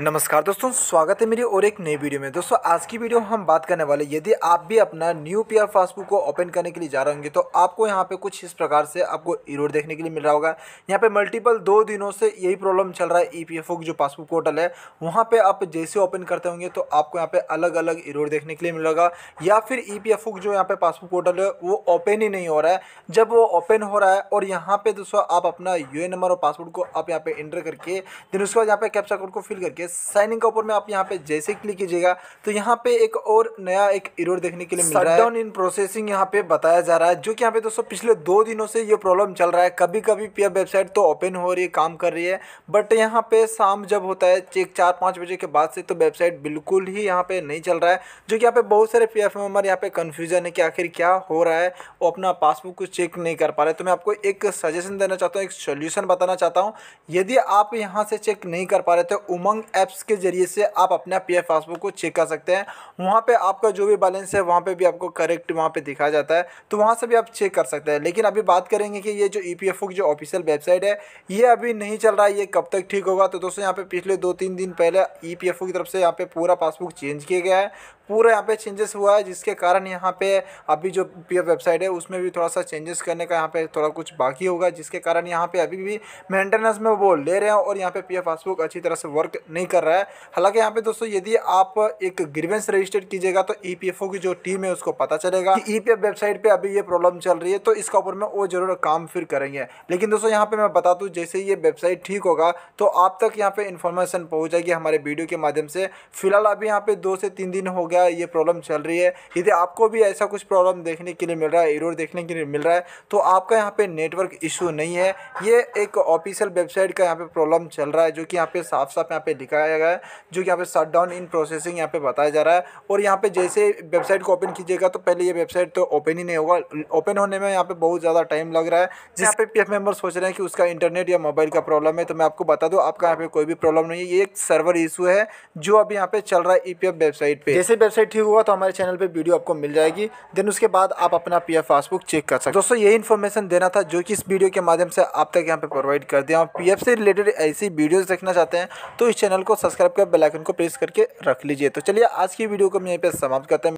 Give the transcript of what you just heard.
नमस्कार दोस्तों स्वागत है मेरी और एक नई वीडियो में दोस्तों आज की वीडियो हम बात करने वाले यदि आप भी अपना न्यू पी आर पासबुक को ओपन करने के लिए जा रहे होंगे तो आपको यहाँ पे कुछ इस प्रकार से आपको इरोड देखने के लिए मिल रहा होगा यहाँ पे मल्टीपल दो दिनों से यही प्रॉब्लम चल रहा है ई पी ओ की जो पासबुक पोर्टल है वहाँ पर आप जैसे ओपन करते होंगे तो आपको यहाँ पर अलग अलग इरोड देखने के लिए मिल रहा या फिर ई पी एफ ओ जो यहाँ पे पासबुक पोर्टल है वो ओपन ही नहीं हो रहा है जब वो ओपन हो रहा है और यहाँ पर दोस्तों आप अपना यू नंबर और पासवर्ड को आप यहाँ पर इंटर करके दिन उसके बाद यहाँ पर कैप्चा कोड को फिल करके साइनिंग के ऊपर में आप यहाँ पे जैसे क्लिक कीजिएगा तो यहाँ पे एक और नया एक इरोड देखने के लिए मिल रहा है इन प्रोसेसिंग यहाँ पे बताया जा रहा है जो कि यहाँ पे दोस्तों पिछले दो दिनों से ये प्रॉब्लम चल रहा है कभी कभी पी वेबसाइट तो ओपन हो रही है काम कर रही है बट यहाँ पे शाम जब होता है एक चार पाँच बजे के बाद से तो वेबसाइट बिल्कुल ही यहाँ पे नहीं चल रहा है जो कि यहाँ पे बहुत सारे पी एफ मेम्बर यहाँ पे कन्फ्यूजन है कि आखिर क्या हो रहा है वो अपना पासबुक को चेक नहीं कर पा रहे तो मैं आपको एक सजेशन देना चाहता हूँ एक सोल्यूशन बताना चाहता हूँ यदि आप यहाँ से चेक नहीं कर पा रहे तो उमंग ऐप्स के ज़रिए से आप अपना पी पासबुक को चेक कर सकते हैं वहाँ पर आपका जो भी बैलेंस है वहाँ पर भी आपको करेक्ट वहाँ पर दिखाया जाता है तो वहाँ से भी आप चेक कर सकते हैं लेकिन अभी बात करेंगे कि ये जो ई e की जो ऑफिशियल वेबसाइट है ये अभी नहीं चल रहा है ये कब तक ठीक होगा तो दोस्तों यहाँ पे पिछले दो तीन दिन पहले ई e पी की तरफ से यहाँ पे पूरा पासबुक चेंज किया गया है पूरा यहाँ पे चेंजेस हुआ है जिसके कारण यहाँ पे अभी जो पी वेबसाइट है उसमें भी थोड़ा सा चेंजेस करने का यहाँ पे थोड़ा कुछ बाकी होगा जिसके कारण यहाँ पे अभी भी मेंटेनेंस में वो ले रहे हैं और यहाँ पे पी पासबुक अच्छी तरह से वर्क नहीं नहीं कर रहा है हालांकि यहाँ पे दोस्तों यदि आप एक ग्रीवेंस रजिस्टर कीजिएगा तो ई e की जो टीम है उसको पता चलेगा कि ई वेबसाइट पर अभी ये प्रॉब्लम चल रही है तो इसका ऊपर में वो जरूर काम फिर करेंगे लेकिन दोस्तों यहाँ पर मैं बता दूँ जैसे ये वेबसाइट ठीक होगा तो आप तक यहाँ पर इन्फॉर्मेशन पहुँच जाएगी हमारे वीडियो के माध्यम से फिलहाल अभी यहाँ पे दो से तीन दिन हो गया ये प्रॉब्लम चल रही है यदि आपको भी ऐसा कुछ प्रॉब्लम देखने के लिए मिल रहा है एरोड देखने के लिए मिल रहा है तो आपका यहाँ पे नेटवर्क इशू नहीं है ये एक ऑफिशियल वेबसाइट का यहाँ पे प्रॉब्लम चल रहा है जो कि यहाँ पे साफ साफ यहाँ पे दिखाया गया है जो यहाँ पे शट डाउन इन प्रोसेसिंग यहाँ पे बताया जा रहा है और यहाँ पे जैसे वेबसाइट को ओपन कीजिएगा तो पहले ये वेबसाइट तो ओपन ही नहीं होगा ओपन होने में यहाँ पे बहुत ज़्यादा टाइम लग रहा है जिस पे पी मेंबर सोच रहे हैं कि उसका इंटरनेट या मोबाइल का प्रॉब्लम है तो मैं आपको बता दूँ आपका यहाँ पे कोई भी प्रॉब्लम नहीं है ये एक सर्वर इशू है जो अब यहाँ पे चल रहा है ई वेबसाइट पर जैसे वेबसाइट ठीक हुआ तो हमारे चैनल पर वीडियो आपको मिल जाएगी देन उसके बाद आप अपना पी पासबुक चेक कर सकते दोस्तों यही इन्फॉर्मेशन देना था जो कि इस वीडियो के माध्यम से आप तक यहाँ पे प्रोवाइड कर दिया और पी से रिलेटेड ऐसी वीडियोज़ देखना चाहते हैं तो इस चैनल चैनल को सब्सक्राइब कर बेलाइकन को प्रेस करके रख लीजिए तो चलिए आज की वीडियो को हम यहीं पर समाप्त करते हैं